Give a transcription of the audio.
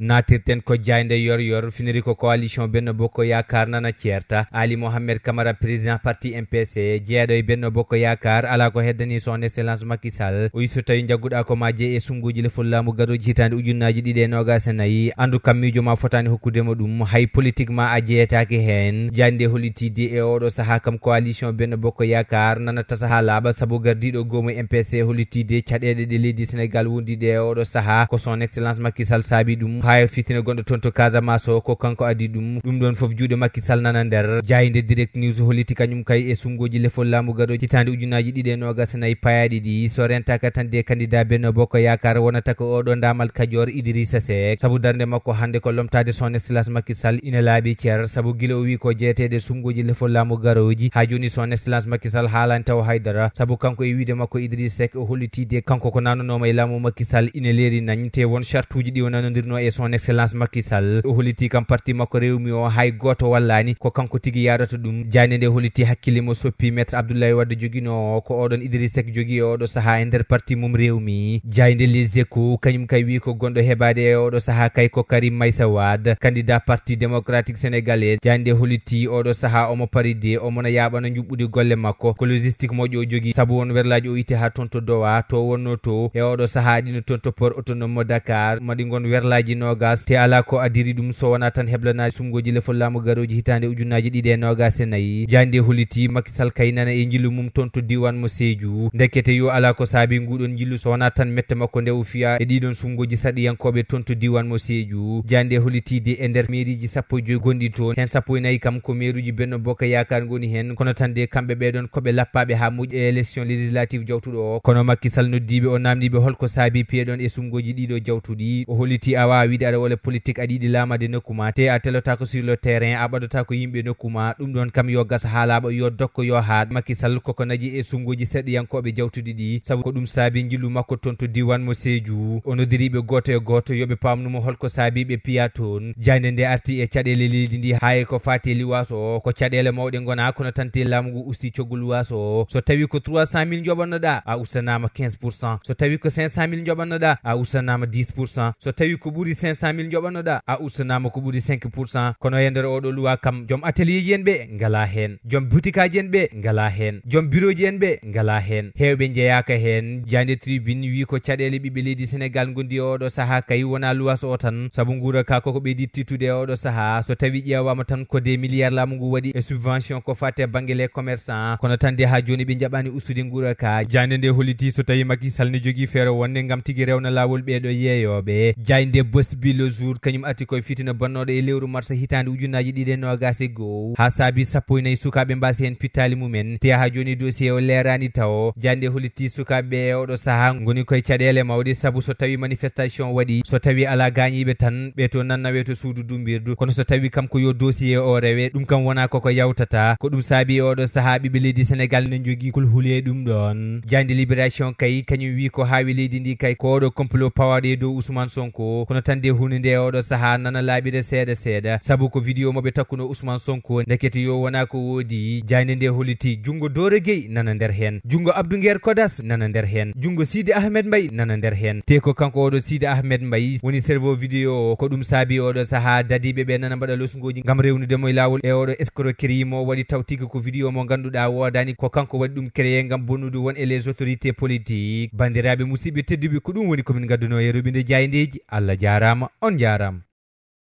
natirten ko diaynde yor yor finori ko coalition benno bokko yakar nana ceerta ali mohammed camara président parti mpc jeeɗo e benno bokko yakar ala ko heddani son excellence makisal o yiso tawi jagguɗa ko ma jeeye sunguji le fullamu gadoji hitande ujunnaji ɗiɗi e nogase nayyi andu kam mijo ma fotani hokkudemo ɗum hay politique ma a jeeyetake hen jaynde hollitide e oɗo saaha kam coalition benno bokko yakar nanata saaha laaɓa saabu gardiɗo goomu mpc hollitide caɗeɗe ɗe leydi sénégal wondide e oɗo saaha ko son excellence makisal saabi ɗum ha fitina gonɗo toon to casamance o ko kanko adi ɗum ɗum ɗon foof juuɗe makki salnana nder jayde direct news holliti kañum kay e sungoji lefol laamu gado hitande ujunaji ɗiɗi e nogas nayyi payaɗi ɗi so rentaka tan de candidat benno bokko yakar wonata ko oɗo damal kadior idrissa sek saabu darde makko hande ko lomtade son slas makki sall ina laaɓi ceer saabu guila o wi ko jeetede sungoji lefol laamu garoji ha joni son slas makki sall haalani taw haydara saabu kanko e wiide makko idrissa sek o hollitide kanko ko nananoma e laamu makki sall ina leeri nañ won chartuji ɗi o nanodirno e son excellence Macky Sall holiti kam parti makko rewmi o hay goto wallani ko kanko tigui yadata ɗum jani nde holliti hakkille mo soppi maître Abdoulaye wadde joguino o ko oɗon Idrissa Seck jogui e oɗo saaha e nder parti mum rewmi jayde les échos kañum kay wi ko gonɗo heɓade e oɗo saaha kay ko Karim maysa wad candidat parti démocratique sénégalais jande holliti oɗo saaha omo paride omona yaɓano juɓɓudi golle makko ko logistique moƴƴo o jogui saabu won werlaji o itti ha toon to dowa to wonno to e oɗo saaha ɗino toon to port autonome mo Dakar maɗi gon werlaji nogas te ala ko adiri ɗum so wona tan heblanaji sumgoji lefol laamu garoji hitande ujunnaji ɗiɗi e nogas e nayyi jande holiti makisal kaynana e jillu mum toon to diwan mo seju dekkete yo ala ko saabi nguɗon jillu so wona tan mette makko nde o fiya e ɗiɗon sumgoji saɗiyankoɓe toon to diwan mo seju jande holitide e nder mairiji sappo e joyi gonɗi toon hen sappo e nayyi kam ko mairuji benno boka yakar goni hen kono tan de kamɓe ɓeɗon koɓe lappaɓe ha moƴƴi e élection législative jawtuɗo o kono makisal noddiɓe o namdiɓe holko saabi piyeɗon e sumgoji ɗiɗo jawtuɗi o holiti awawi wiide aɗa wola politique aɗa yiɗi laamade nokku ma te a telotako ko sur le terrain a ɓadota ko yimɓe nokku ma ɗum ɗon kam yo gasa ha laaɓa yo dokka yo haa makki sall koko naji e sungoji seɗiyankoɓe jawtude ɗi saabu ko ɗum saabi jillu makko toon to diwan mo sédiou o nodiriɓe goto e goto yoɓe pamnumo holko saabiɓe piya toon jande nde arti e caɗele leydi ndi ha e ko fati liwaso o ko caɗele mawɗe gona kono tante laamu ngu usti coggol waso o so tawi ko 300 mille joɓannoɗa a ustanama 15 pour cent so tawi ko 500 mille joɓannoɗa a ustanama 10 pour cent so tawi ko ɓuuri 500 mille joɓanoɗa a ustanama ko ɓuuri 5 pourcent kono e nder oɗo luwa kam joom atelier ji en ɓe gala hen joom boutique aji en ɓe gala hen joom bureau ji en ɓe gala hen hewɓe jeeyaka hen jande tribune wi ko caɗele ɓiɓɓe leydi sénégal gondi e oɗo saaha kayi wona luwas o tan saabu guura ka koko ɓeydi tittude e oɗo saaha so tawi ƴeewama tan ko de milliard laamu ngu waɗi e subvention ko fate banggue les commerçant kono tan de ha joni ɓe jaɓani ustude guura ka jande nde holiti so tawi makisal ne jogui feere wonne gam tigui rewna lawol ɓeɗo yeeyoɓe jayde bos bi le jour kañum atti koye fitina bannoɗo e lewru mars hitande ujunnaji ɗiɗi e nogas e goho ha saabi sappo e nayyi sukaɓe mbasi hen pittali mumen te ha joni dossier o leerani taw jande holliti sukaɓeɓe e oɗo saaha goni koye caɗele mawɗi saabu so tawi manifestation waɗi so tawi ala gañiɓe tan ɓe to nannawe to suudu dumbirdu kono so tawi kam ko yo dossier o rewe ɗum kam wona koko yawtata ko ɗum saabi e oɗo saaha ɓiɓe leydi sénégal ne jogui kulhuli e ɗum ɗon jande libération kay kañum wi ko hawi leydi ndi kay ko oɗo complot pawaɗo e dow ousmane sonko kono tan hande hunde oɗo saaha nana laaɓire seeɗa seeɗa saabu ko vidéo moɓe takkuno ousmane sonko ndekete yo wona ko woodi jaynde nde holliti junngo dore gueyi nana nder hen junngo abdouguer kodas nana nder hen junngo sidi ahmed mbayi nana nder hen te ko kanko oɗo sidi ahmed mbayi woni cerveau vidéo o ko ɗum saabi oɗo saaha dadiɓe ɓe nana mbaɗa losgoji gam rewnudemo e lawol e oɗo escroquerie mo waɗi tawtiki ko vidéo mo ganduɗa wodani ko kanko waɗi ɗum créé gam bonnude won e les autorités politiques bandiraɓe musidɓe tedduɓe ko ɗum woni komin gadduno e robinde jayndeji allah jara grāma un ģērām.